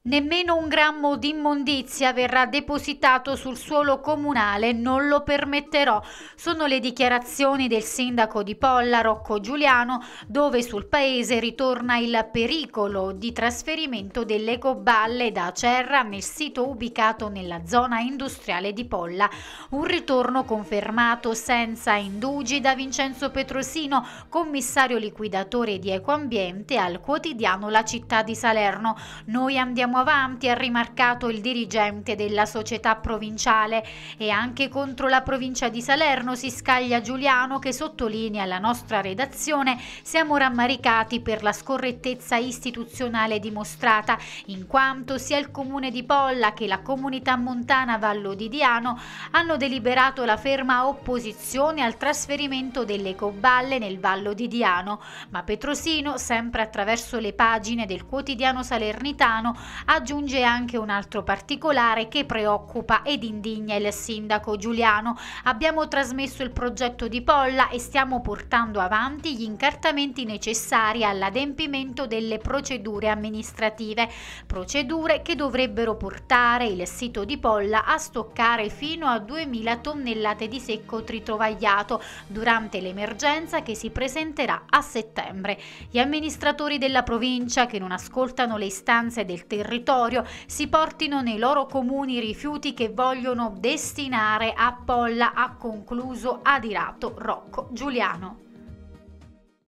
Nemmeno un grammo di immondizia verrà depositato sul suolo comunale, non lo permetterò. Sono le dichiarazioni del sindaco di Polla, Rocco Giuliano, dove sul paese ritorna il pericolo di trasferimento dell'ecoballe da Cerra nel sito ubicato nella zona industriale di Polla. Un ritorno confermato senza indugi da Vincenzo Petrosino, commissario liquidatore di Ecoambiente al quotidiano La Città di Salerno. Noi andiamo andiamo avanti, ha rimarcato il dirigente della società provinciale e anche contro la provincia di Salerno si scaglia Giuliano che sottolinea alla nostra redazione siamo rammaricati per la scorrettezza istituzionale dimostrata in quanto sia il comune di Polla che la comunità montana Vallo di Diano hanno deliberato la ferma opposizione al trasferimento delle coballe nel Vallo di Diano, ma Petrosino sempre attraverso le pagine del quotidiano salernitano aggiunge anche un altro particolare che preoccupa ed indigna il sindaco Giuliano. Abbiamo trasmesso il progetto di Polla e stiamo portando avanti gli incartamenti necessari all'adempimento delle procedure amministrative, procedure che dovrebbero portare il sito di Polla a stoccare fino a 2000 tonnellate di secco tritrovagliato durante l'emergenza che si presenterà a settembre. Gli amministratori della provincia che non ascoltano le istanze del territorio territorio si portino nei loro comuni i rifiuti che vogliono destinare a Polla, ha concluso adirato Rocco Giuliano.